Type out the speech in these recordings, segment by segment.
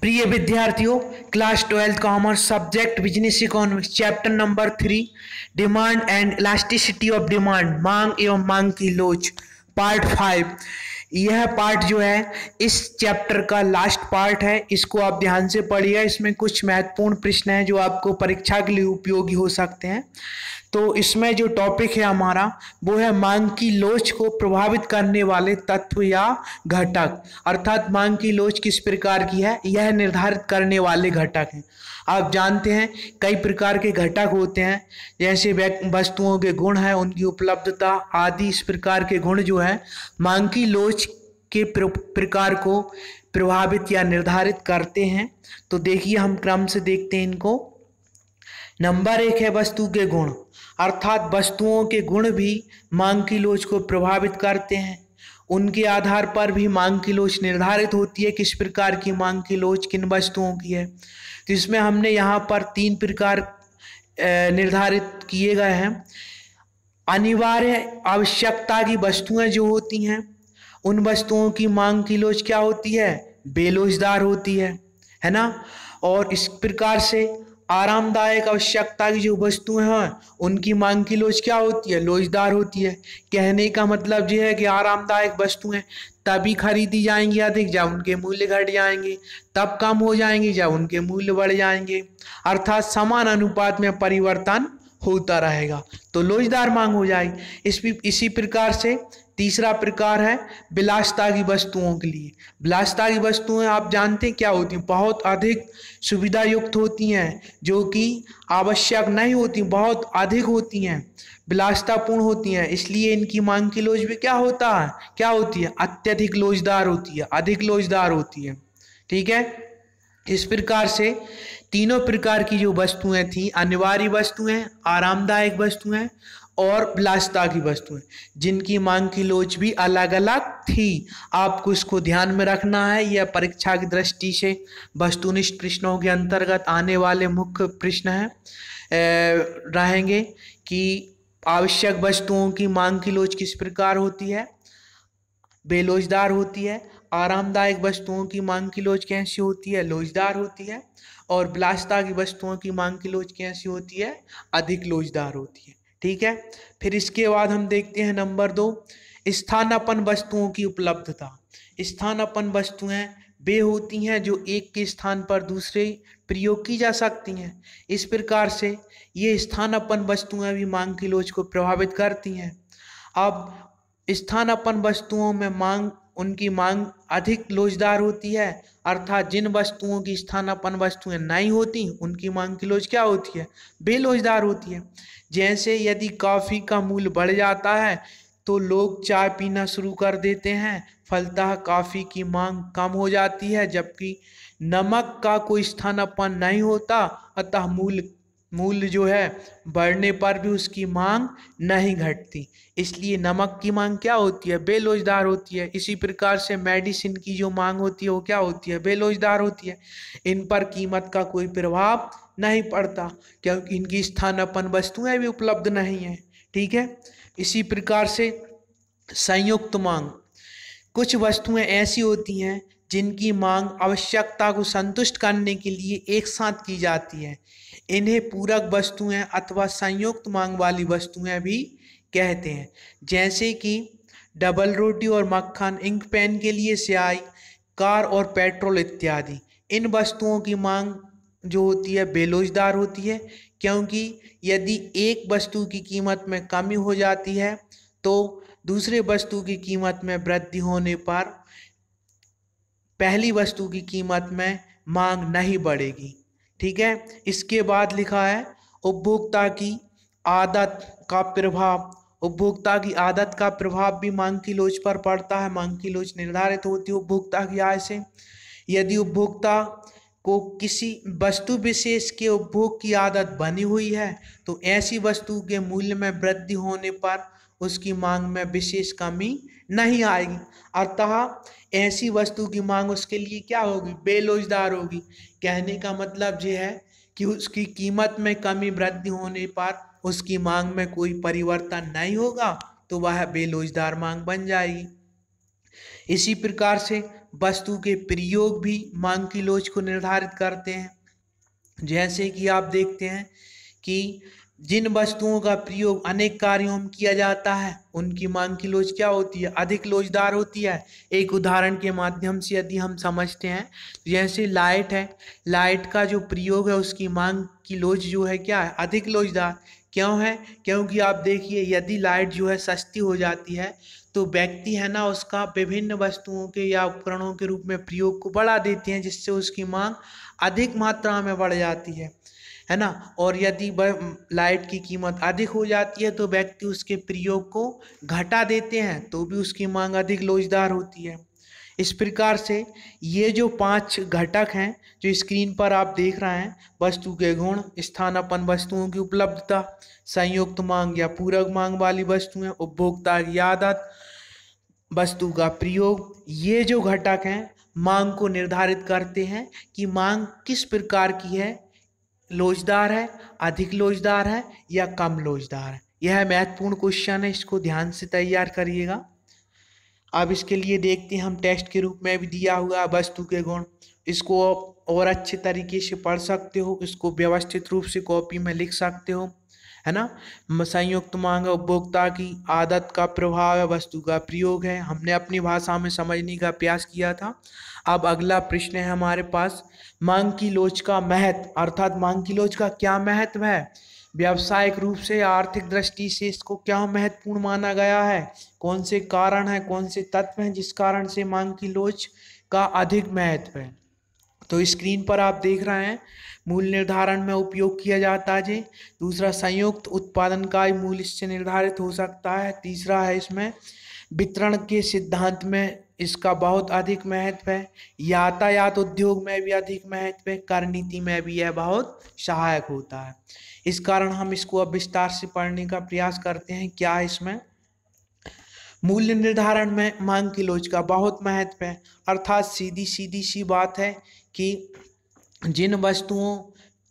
प्रिय विद्यार्थियों class twelfth commerce subject business economics chapter number three demand and elasticity of demand मांग एवं मांग की लोच पार्ट फाइव यह पार्ट जो है इस चैप्टर का लास्ट पार्ट है इसको आप ध्यान से पढ़िए इसमें कुछ महत्वपूर्ण प्रश्न हैं जो आपको परीक्षा के लिए उपयोगी हो सकते हैं तो इसमें जो टॉपिक है हमारा वो है मांग की लोच को प्रभावित करने वाले तत्व या घटक अर्थात मांग की लोच किस प्रकार की है यह निर्धारित करने वाले घटक हैं आप जानते हैं कई प्रकार के घटक होते हैं जैसे वस्तुओं के गुण हैं उनकी उपलब्धता आदि इस प्रकार के गुण जो हैं मांग की लोच के प्रकार को प्रभावित या निर्धारित करते हैं तो देखिए हम क्रम से देखते हैं इनको नंबर एक है वस्तु के गुण अर्थात वस्तुओं के गुण भी मांग की लोच को प्रभावित करते हैं उनके आधार पर भी मांग की लोच निर्धारित होती है किस प्रकार की मांग की लोच किन वस्तुओं की है तो इसमें हमने यहाँ पर तीन प्रकार निर्धारित किए गए हैं अनिवार्य आवश्यकता की वस्तुएं जो होती हैं उन वस्तुओं की मांग की लोच क्या होती है बेलोचदार होती है है ना और इस प्रकार से आरामदायक आवश्यकता की जो वस्तुएं हैं उनकी मांग की लोच क्या होती है लोचदार होती है कहने का मतलब यह है कि आरामदायक वस्तुएं तभी खरीदी जाएंगी अधिक जब उनके मूल्य घट जाएंगे तब कम हो जाएंगी जब उनके मूल्य बढ़ जाएंगे अर्थात समान अनुपात में परिवर्तन होता रहेगा तो लोचदार मांग हो जाएगी इस इसी प्रकार से तीसरा प्रकार है विलासता की वस्तुओं के लिए विलासता की वस्तुएं आप जानते हैं क्या होती हैं बहुत अधिक सुविधा युक्त होती हैं जो कि आवश्यक नहीं होती बहुत अधिक होती हैं विलासतापूर्ण होती हैं इसलिए इनकी मांग की लोज भी क्या होता है क्या होती है अत्यधिक लोजदार होती है अधिक लोजदार होती है ठीक है इस प्रकार से तीनों प्रकार की जो वस्तुएं थी अनिवार्य वस्तुएं आरामदायक वस्तुएं और ब्लास्ता की वस्तुएं जिनकी मांग की लोच भी अलग अलग थी आपको इसको ध्यान में रखना है यह परीक्षा की दृष्टि से वस्तुनिष्ठ प्रश्नों के अंतर्गत आने वाले मुख्य प्रश्न हैं रहेंगे कि आवश्यक वस्तुओं की मांग की लोच किस प्रकार होती है बेलोचदार होती है आरामदायक वस्तुओं की मांग की लोच कैसी होती है लोचदार होती है और ब्लास्ता की वस्तुओं की मांग की लोच कैसी होती है अधिक लोचदार होती है ठीक है फिर इसके बाद हम देखते हैं नंबर दो स्थानापन वस्तुओं की उपलब्धता स्थानापन वस्तुएं वे होती हैं जो एक के स्थान पर दूसरे प्रयोग की जा सकती हैं इस प्रकार से ये स्थानापन वस्तुएं भी मांग की लोच को प्रभावित करती हैं अब स्थानापन वस्तुओं में मांग उनकी मांग अधिक लोचदार होती है अर्थात जिन वस्तुओं की स्थानापन वस्तुएं नहीं होती उनकी मांग की लोच क्या होती है बेलोचदार होती है जैसे यदि कॉफ़ी का मूल बढ़ जाता है तो लोग चाय पीना शुरू कर देते हैं फलतः कॉफ़ी की मांग कम हो जाती है जबकि नमक का कोई स्थानापन नहीं होता अतः मूल मूल्य जो है बढ़ने पर भी उसकी मांग नहीं घटती इसलिए नमक की मांग क्या होती है बेलोजदार होती है इसी प्रकार से मेडिसिन की जो मांग होती है वो क्या होती है बेलोजदार होती है इन पर कीमत का कोई प्रभाव नहीं पड़ता क्योंकि इनकी स्थान अपन वस्तुएं भी उपलब्ध नहीं है ठीक है इसी प्रकार से संयुक्त मांग कुछ वस्तुएं ऐसी होती हैं जिनकी मांग आवश्यकता को संतुष्ट करने के लिए एक साथ की जाती है इन्हें पूरक वस्तुएं अथवा संयुक्त मांग वाली वस्तुएं भी कहते हैं जैसे कि डबल रोटी और मक्खन इंक पेन के लिए स्याही कार और पेट्रोल इत्यादि इन वस्तुओं की मांग जो होती है बेलोजदार होती है क्योंकि यदि एक वस्तु की कीमत में कमी हो जाती है तो दूसरे वस्तु की कीमत में वृद्धि होने पर पहली वस्तु की कीमत में मांग नहीं बढ़ेगी ठीक है इसके बाद लिखा है उपभोक्ता की आदत का प्रभाव उपभोक्ता की आदत का प्रभाव भी मांग की लोच पर पड़ता है मांग की लोच निर्धारित होती है उपभोक्ता की आय से यदि उपभोक्ता को किसी वस्तु विशेष के उपभोग की आदत बनी हुई है तो ऐसी वस्तु के मूल्य में वृद्धि होने पर उसकी मांग में विशेष कमी नहीं आएगी अतः ऐसी वस्तु की मांग उसके लिए क्या होगी बेलोजदार होगी कहने का मतलब यह है कि उसकी कीमत में कमी वृद्धि होने पर उसकी मांग में कोई परिवर्तन नहीं होगा तो वह बेलोजदार मांग बन जाएगी इसी प्रकार से वस्तु के प्रयोग भी मांग की लोच को निर्धारित करते हैं जैसे कि आप देखते हैं कि जिन वस्तुओं का प्रयोग अनेक कार्यों में किया जाता है उनकी मांग की लोच क्या होती है अधिक लोचदार होती है एक उदाहरण के माध्यम से यदि हम समझते हैं तो जैसे लाइट है लाइट का जो प्रयोग है उसकी मांग की लोच जो है क्या है अधिक लोचदार क्यों है क्योंकि आप देखिए यदि लाइट जो है सस्ती हो जाती है तो व्यक्ति है ना उसका विभिन्न वस्तुओं के या उपकरणों के रूप में प्रयोग को बढ़ा देते हैं जिससे उसकी मांग अधिक मात्रा में बढ़ जाती है है ना और यदि लाइट की कीमत अधिक हो जाती है तो व्यक्ति उसके प्रयोग को घटा देते हैं तो भी उसकी मांग अधिक लोचदार होती है इस प्रकार से ये जो पांच घटक हैं जो स्क्रीन पर आप देख रहे हैं वस्तु के गुण स्थानापन वस्तुओं की उपलब्धता संयुक्त मांग या पूरक मांग वाली वस्तुएं उपभोक्ता की आदत वस्तु का प्रयोग ये जो घटक हैं मांग को निर्धारित करते हैं कि मांग किस प्रकार की है लोचदार है अधिक लोचदार है या कम लोचदार है यह महत्वपूर्ण क्वेश्चन है इसको ध्यान से तैयार करिएगा अब इसके लिए देखते हैं हम टेस्ट के रूप में भी दिया हुआ वस्तु के गुण इसको और अच्छे तरीके से पढ़ सकते हो इसको व्यवस्थित रूप से कॉपी में लिख सकते हो है ना संयुक्त मांग उपभोक्ता की आदत का प्रभाव है वस्तु का प्रयोग है हमने अपनी भाषा में समझने का प्रयास किया था अब अगला प्रश्न है हमारे पास मांग की लोच का महत्व अर्थात मांग की लोच का क्या महत्व है व्यावसायिक रूप से आर्थिक दृष्टि से इसको क्या महत्वपूर्ण माना गया है कौन से कारण है कौन से तत्व हैं जिस कारण से मांग की लोच का अधिक महत्व है तो स्क्रीन पर आप देख रहे हैं मूल निर्धारण में उपयोग किया जाता है दूसरा संयुक्त उत्पादन का मूल्य इससे निर्धारित हो सकता है तीसरा है इसमें वितरण के सिद्धांत में इसका बहुत अधिक महत्व है यातायात उद्योग में भी अधिक महत्व है कर नीति में भी यह बहुत सहायक होता है इस कारण हम इसको अब विस्तार से पढ़ने का प्रयास करते हैं क्या इसमें मूल्य निर्धारण में मांग की लोच का बहुत महत्व है अर्थात सीधी सीधी सी बात है कि जिन वस्तुओं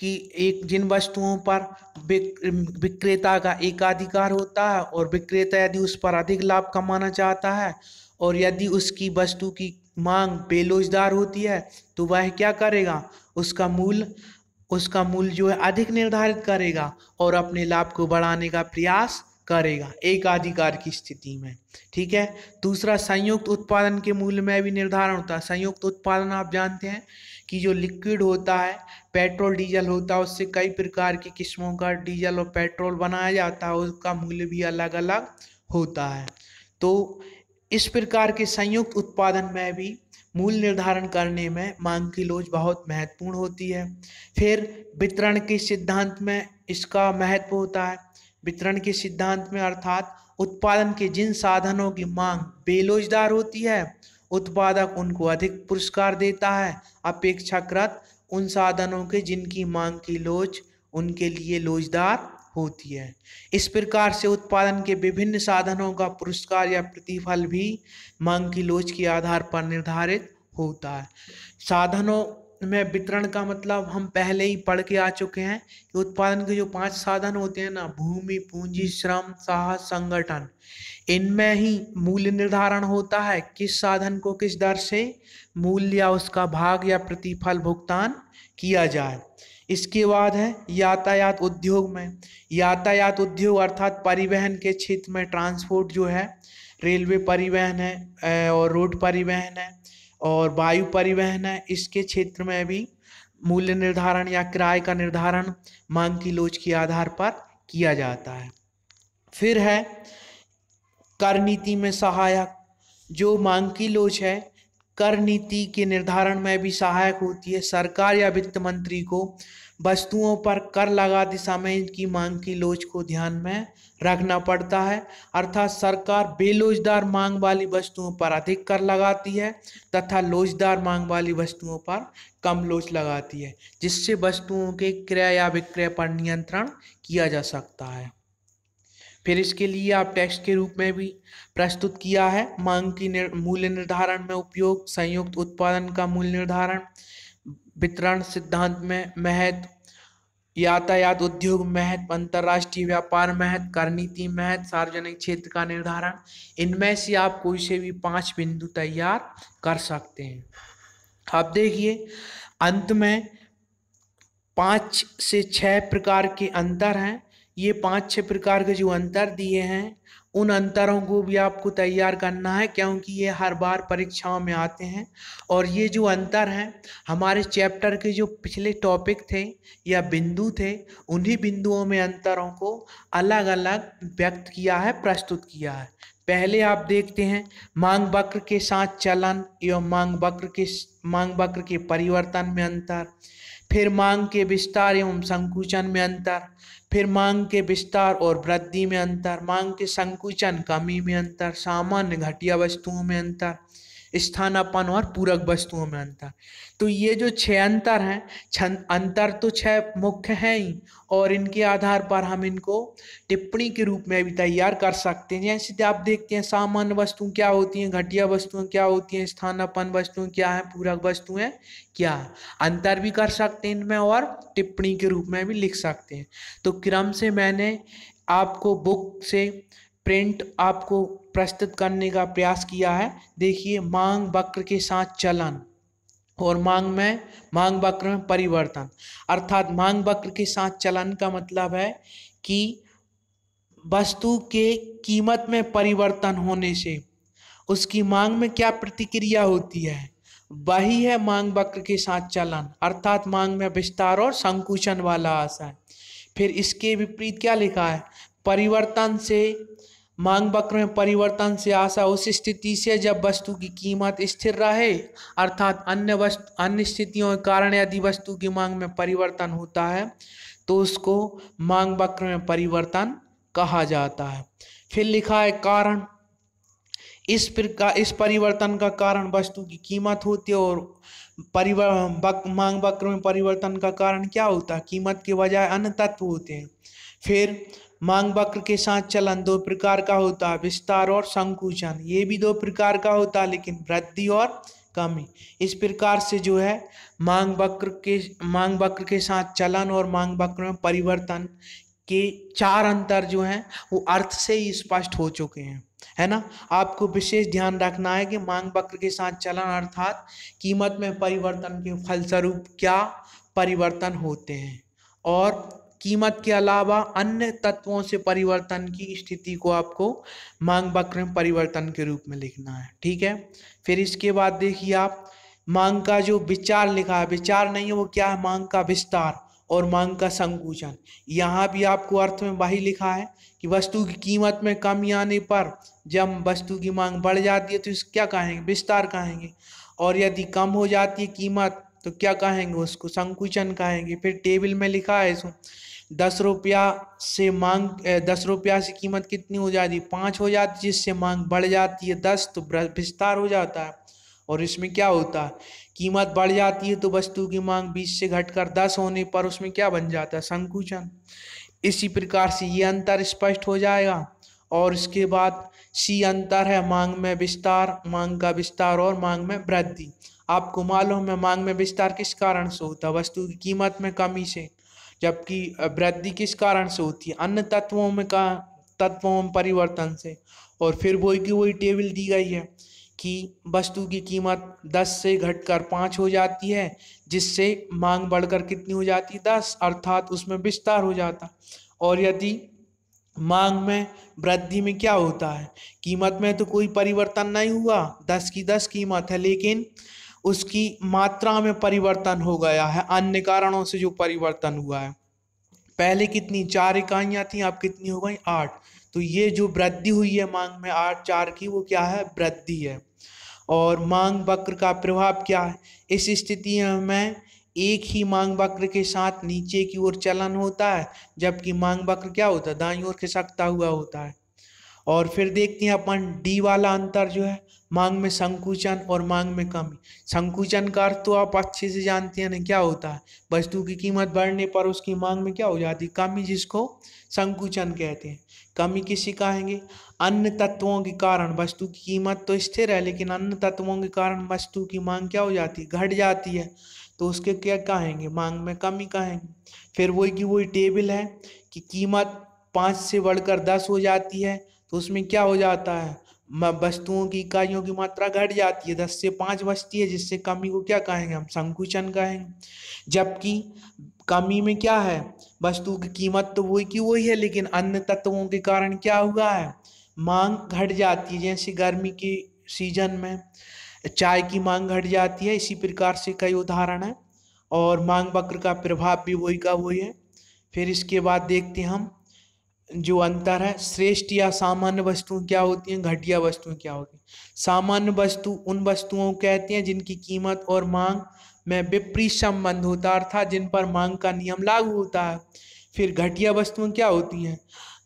कि एक जिन वस्तुओं पर विक्रेता का एकाधिकार होता है और विक्रेता यदि उस पर अधिक लाभ कमाना चाहता है और यदि उसकी वस्तु की मांग बेलोजदार होती है तो वह क्या करेगा उसका मूल उसका मूल जो है अधिक निर्धारित करेगा और अपने लाभ को बढ़ाने का प्रयास करेगा एकाधिकार की स्थिति में ठीक है दूसरा संयुक्त उत्पादन के मूल्य में भी निर्धारण होता है संयुक्त उत्पादन आप जानते हैं कि जो लिक्विड होता है पेट्रोल डीजल होता है उससे कई प्रकार की किस्मों का डीजल और पेट्रोल बनाया जाता है उसका मूल्य भी अलग अलग होता है तो इस प्रकार के संयुक्त उत्पादन में भी मूल निर्धारण करने में मांग की लोच बहुत महत्वपूर्ण होती है फिर वितरण के सिद्धांत में इसका महत्व होता है वितरण के सिद्धांत में अर्थात उत्पादन के जिन साधनों की मांग बेलोजदार होती है उत्पादक उनको अधिक पुरस्कार देता है अपेक्षाकृत उन साधनों के जिनकी मांग की लोच उनके लिए लोजदार होती है इस प्रकार से उत्पादन के विभिन्न साधनों का पुरस्कार या प्रतिफल भी मांग की लोच के आधार पर निर्धारित होता है साधनों में वितरण का मतलब हम पहले ही पढ़ के आ चुके हैं कि उत्पादन के जो पांच साधन होते हैं ना भूमि पूंजी श्रम साहस संगठन इनमें ही मूल्य निर्धारण होता है किस साधन को किस दर से मूल्य या उसका भाग या प्रतिफल भुगतान किया जाए इसके बाद है यातायात उद्योग में यातायात उद्योग अर्थात परिवहन के क्षेत्र में ट्रांसपोर्ट जो है रेलवे परिवहन है और रोड परिवहन है और वायु परिवहन है इसके क्षेत्र में भी मूल्य निर्धारण या किराए का निर्धारण मांग की लोच के आधार पर किया जाता है फिर है कर नीति में सहायक जो मांग की लोच है कर नीति के निर्धारण में भी सहायक होती है सरकार या वित्त मंत्री को वस्तुओं पर कर लगा दिशा में इनकी मांग की लोच को ध्यान में रखना पड़ता है अर्थात सरकार बेलोजदार मांग वाली वस्तुओं पर अधिक कर लगाती है तथा लोचदार मांग वाली वस्तुओं पर कम लोच लगाती है जिससे वस्तुओं के क्रय या विक्रय पर नियंत्रण किया जा सकता है फिर इसके लिए आप टैक्स के रूप में भी प्रस्तुत किया है मांग की निर, मूल्य निर्धारण में उपयोग संयुक्त उत्पादन का मूल्य निर्धारण वितरण सिद्धांत में महत्व यातायात उद्योग महत्व अंतर्राष्ट्रीय व्यापार महत्व कर नीति महत्व सार्वजनिक क्षेत्र का निर्धारण इनमें से आप कोई से भी पांच बिंदु तैयार कर सकते हैं आप देखिए अंत में पांच से छह प्रकार के अंतर हैं ये पाँच छः प्रकार के जो अंतर दिए हैं उन अंतरों को भी आपको तैयार करना है क्योंकि ये हर बार परीक्षाओं में आते हैं और ये जो अंतर हैं हमारे चैप्टर के जो पिछले टॉपिक थे या बिंदु थे उन्हीं बिंदुओं में अंतरों को अलग अलग व्यक्त किया है प्रस्तुत किया है पहले आप देखते हैं मांग वक्र के साथ चलन एवं मांग वक्र के मांग वक्र के परिवर्तन में अंतर फिर मांग के विस्तार एवं संकुचन में अंतर फिर मांग के विस्तार और वृद्धि में अंतर मांग के संकुचन कमी में अंतर सामान्य घटिया वस्तुओं में अंतर स्थानापन और पूरक वस्तुओं में अंतर तो ये जो छह अंतर हैं छन अंतर तो छह मुख्य हैं ही और इनके आधार पर हम इनको टिप्पणी के रूप में भी तैयार कर सकते हैं जैसे आप देखते हैं सामान्य वस्तुएं क्या होती हैं घटिया वस्तुएं क्या होती हैं स्थानापन वस्तुएं क्या हैं पूरक वस्तुएं क्या अंतर भी कर सकते हैं इनमें और टिप्पणी के रूप में भी लिख सकते हैं तो क्रम से मैंने आपको बुक से प्रिंट आपको प्रस्तुत करने का प्रयास किया है देखिए मांग वक्र के साथ चलन और मांग में मांग वक्र में परिवर्तन अर्थात मांग वक्र के साथ चलन का मतलब है कि वस्तु के कीमत में परिवर्तन होने से उसकी मांग में क्या प्रतिक्रिया होती है वही है मांग वक्र के साथ चलन अर्थात मांग में विस्तार और संकुचन वाला आशा है फिर इसके विपरीत क्या लिखा है परिवर्तन से मांग वक्र में परिवर्तन से आशा उस स्थिति से जब वस्तु की कीमत स्थिर रहे अर्थात अन्य वस्तु अन्य स्थितियों के कारण यदि वस्तु की मांग में परिवर्तन होता है तो उसको मांग वक्र में परिवर्तन कहा जाता है फिर लिखा है कारण इस प्रकार इस परिवर्तन का कारण वस्तु की कीमत होती है और परिवर बक, मांग वक्र में परिवर्तन का कारण क्या होता है कीमत के बजाय अन्य तत्व होते हैं फिर मांग वक्र के साथ चलन दो प्रकार का होता है विस्तार और संकुचन ये भी दो प्रकार का होता है लेकिन वृद्धि और कमी इस प्रकार से जो है मांग वक्र के मांग वक्र के साथ चलन और मांग वक्र में परिवर्तन के चार अंतर जो हैं वो अर्थ से ही स्पष्ट हो चुके हैं है ना आपको विशेष ध्यान रखना है कि मांग वक्र के साथ चलन अर्थात कीमत में परिवर्तन के फलस्वरूप क्या परिवर्तन होते हैं और कीमत के अलावा अन्य तत्वों से परिवर्तन की स्थिति को आपको मांग वक्र में परिवर्तन के रूप में लिखना है ठीक है फिर इसके बाद देखिए आप मांग का जो विचार लिखा है विचार नहीं है वो क्या है मांग का विस्तार और मांग का संकुचन यहाँ भी आपको अर्थ में वही लिखा है कि वस्तु की कीमत में कमी आने पर जब वस्तु की मांग बढ़ जाती है तो इस क्या कहेंगे विस्तार कहेंगे और यदि कम हो जाती है कीमत तो क्या कहेंगे उसको संकुचन कहेंगे फिर टेबल में लिखा है इसको दस रुपया से मांग दस रुपया से कीमत कितनी हो जाती है पाँच हो जाती जिससे मांग बढ़ जाती है दस तो विस्तार हो जाता है और इसमें क्या होता है कीमत बढ़ जाती है तो वस्तु की मांग बीस से घटकर दस होने पर उसमें क्या बन जाता है संकुचन इसी प्रकार से ये अंतर स्पष्ट हो जाएगा और इसके बाद सी अंतर है मांग में विस्तार मांग का विस्तार और मांग में वृद्धि आपको मालूम है मांग में विस्तार किस कारण से होता है वस्तु की कीमत में कमी से जबकि वृद्धि किस कारण से होती है अन्य तत्वों में का तत्वों में परिवर्तन से और फिर वही की वही टेबल दी गई है कि वस्तु की कीमत दस से घटकर पाँच हो जाती है जिससे मांग बढ़कर कितनी हो जाती है दस अर्थात उसमें विस्तार हो जाता और यदि मांग में वृद्धि में क्या होता है कीमत में तो कोई परिवर्तन नहीं हुआ दस की दस कीमत है लेकिन उसकी मात्रा में परिवर्तन हो गया है अन्य कारणों से जो परिवर्तन हुआ है पहले कितनी चार इकाइयाँ थी अब कितनी हो गई आठ तो ये जो वृद्धि हुई है मांग में आठ चार की वो क्या है वृद्धि है और मांग वक्र का प्रभाव क्या है इस स्थिति में एक ही मांग वक्र के साथ नीचे की ओर चलन होता है जबकि मांग वक्र क्या होता है दाई ओर खिसकता हुआ होता है और फिर देखते हैं अपन डी वाला अंतर जो है मांग में संकुचन और मांग में कमी संकुचन का अर्थ तो आप अच्छे से जानते हैं ना क्या होता है वस्तु की कीमत बढ़ने पर उसकी मांग में क्या हो जाती है कमी जिसको संकुचन कहते हैं कमी किसी कहेंगे अन्य तत्वों के कारण वस्तु की कीमत तो स्थिर है लेकिन अन्य तत्वों के कारण वस्तु की मांग क्या हो जाती है घट जाती है तो उसके क्या कहेंगे मांग में कमी कहेंगे फिर वही की वही टेबल है कि कीमत पाँच से बढ़कर दस हो जाती है तो उसमें क्या हो जाता है वस्तुओं की इकाइयों की मात्रा घट जाती है दस से पाँच बचती है जिससे कमी को क्या कहेंगे हम संकुचन कहेंगे जबकि कमी में क्या है वस्तु की कीमत तो वही की वही है लेकिन अन्य तत्वों के कारण क्या हुआ है मांग घट जाती है जैसे गर्मी के सीजन में चाय की मांग घट जाती है इसी प्रकार से कई उदाहरण है और मांग वक्र का प्रभाव भी वही का वही है फिर इसके बाद देखते हैं हम जो अंतर है श्रेष्ठ या सामान्य वस्तुएं क्या होती हैं घटिया वस्तुएं क्या होती हैं सामान्य वस्तु उन वस्तुओं को कहते हैं जिनकी कीमत और मांग में विपरीत संबंध होता है अर्थात जिन पर मांग का नियम लागू होता है फिर घटिया वस्तुएं क्या होती हैं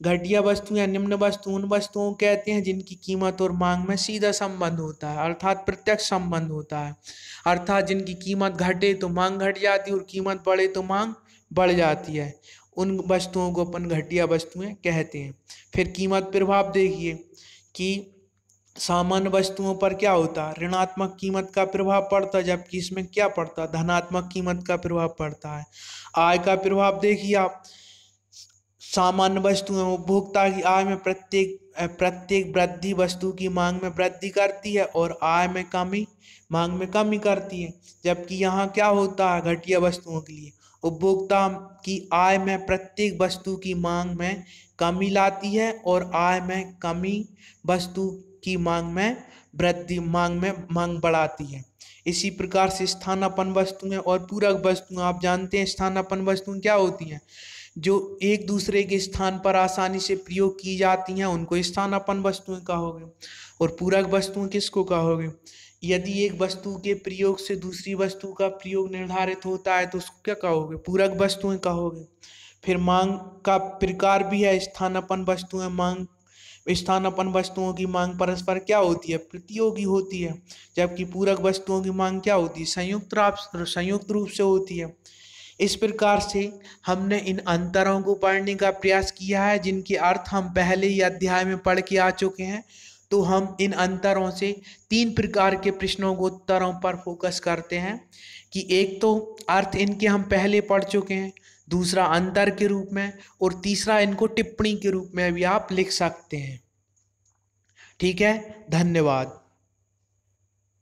घटिया वस्तु या निम्न वस्तु उन वस्तुओं को कहते हैं जिनकी कीमत और मांग में सीधा संबंध होता है अर्थात प्रत्यक्ष संबंध होता है अर्थात जिनकी कीमत घटे तो मांग घट जाती है और कीमत बढ़े तो मांग बढ़ जाती है उन वस्तुओं को अपन घटिया वस्तुएं कहते हैं फिर कीमत प्रभाव देखिए कि सामान्य वस्तुओं पर क्या होता है ऋणात्मक कीमत का प्रभाव पड़ता है जबकि इसमें क्या पड़ता धनात्मक कीमत का प्रभाव पड़ता है आय का प्रभाव देखिए आप सामान्य वस्तुएं उपभोक्ता की आय में प्रत्येक प्रत्येक वृद्धि वस्तु की मांग में वृद्धि करती है और आय में कमी मांग में कमी करती है जबकि यहाँ क्या होता है घटिया वस्तुओं के लिए उपभोक्ता की आय में प्रत्येक वस्तु की मांग में कमी लाती है और आय में कमी वस्तु की मांग में वृद्धि मांग में मांग बढ़ाती है इसी प्रकार से स्थानापन वस्तुएं और पूरक वस्तुएं आप जानते हैं स्थानापन वस्तुएं क्या होती हैं जो एक दूसरे के स्थान पर आसानी से प्रयोग की जाती हैं उनको स्थानापन वस्तुएं कहोगे और पूरक वस्तुएं किसको कहोगे यदि एक वस्तु के प्रयोग से दूसरी वस्तु का प्रयोग निर्धारित होता है तो उसको क्या कहोगे पूरक वस्तुएं कहोगे फिर मांग का प्रकार भी है अपन वस्तुएं मांग स्थानापन वस्तुओं की मांग परस्पर क्या होती है प्रतियोगी होती है जबकि पूरक वस्तुओं की मांग क्या होती है संयुक्त संयुक्त रूप से होती है इस प्रकार से हमने इन अंतरों को पढ़ने का प्रयास किया है जिनके अर्थ हम पहले ही अध्याय में पढ़ के आ चुके हैं तो हम इन अंतरों से तीन प्रकार के प्रश्नों को उत्तरों पर फोकस करते हैं कि एक तो अर्थ इनके हम पहले पढ़ चुके हैं दूसरा अंतर के रूप में और तीसरा इनको टिप्पणी के रूप में भी आप लिख सकते हैं ठीक है धन्यवाद